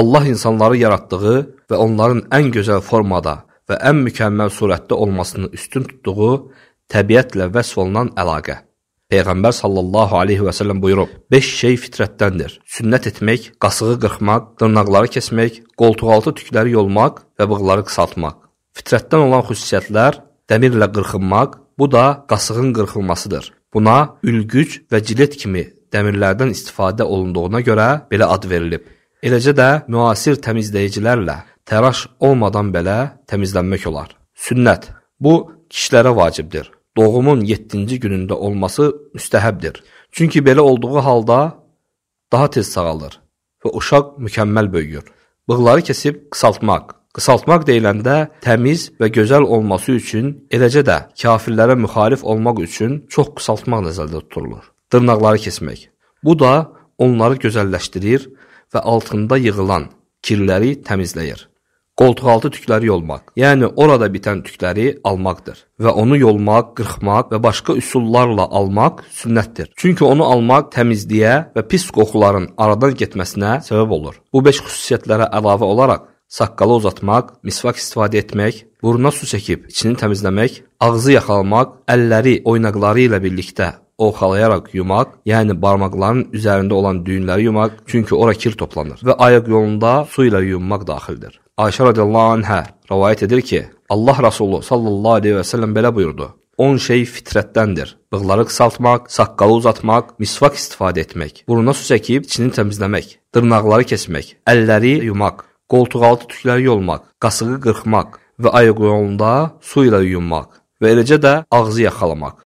Allah insanları yaratdığı və onların ən gözəl formada və ən mükəmməl surətdə olmasını üstün tutduğu təbiətlə vəsf olunan əlaqə. Peyğəmbər sallallahu alayhi və sallam buyurub: "Beş şey fitrətdəndir. Sünnət etmək, qasığı qırxmaq, dırnaqları kəsmək, qoltuqaltı tükləri yolmaq və bığları qısaltmaq. Fitrətdən olan xüsusiyyətlər dəmirlə qırxınmaq, bu da qasığın qırxılmasıdır. Buna ülgüc və cilet kimi dəmirlərdən istifadə olunduğuna görə belə ad verilib." Eləcə də müasir təmizləyicilərlə təraş olmadan belə təmizlənmək olar. Sünnət. Bu kişilərə vacibdir. Doğumun 7-ci günündə olması müstəhəbdir. Çünki belə olduğu halda daha tez sağalır və uşaq mükəmməl böyüyür. Bığları kəsib qısaltmaq. Qısaltmaq deyiləndə təmiz və gözəl olması üçün, eləcə də kafirlərə müxalif olmaq üçün çox qısaltmaq nəzərdə tutulur. Dırnaqları kəsmək. Bu da onları gözəlləşdirir və altında yığılan kirləri təmizləyir. Qoltuqaltı tükləri yolmaq, yəni orada bitən tükləri almaqdır və onu yolmaq, qırxmaq və başqa üsullarla almaq sünnətdir. Çünki onu almaq təmizliyə və pis qoxuların aradan getməsinə səbəb olur. Bu 5 xüsusiyyətlərə əlavə olaraq saqqalı uzatmaq, misvak istifadə etmək, burna su çəkib içini təmizləmək, ağzı yaxalamaq, əlləri oynaqları ilə birlikdə ovxalayarak yumaq, yəni barmaqların üzərində olan düyünləri yumaq, çünki ora kir toplanır və ayaq yolunda su ilə yuyunmaq daxildir. Ayşə radiyallahu anhə rivayət edir ki, Allah Rasulü sallallahu aleyhi və səlləm belə buyurdu: 10 şey fitrətdəndir. Bığları qısaltmaq, saqqalı uzatmaq, misvak istifadə etmək, buruna su çəkib içini təmizləmək, dırnaqları kəsmək, əlləri yumaq, qoltuqaltı tükləri yolmaq, qasığı qırxmaq və ayaq yolunda su ilə yuyunmaq və eləcə də ağzı yaxalamaq.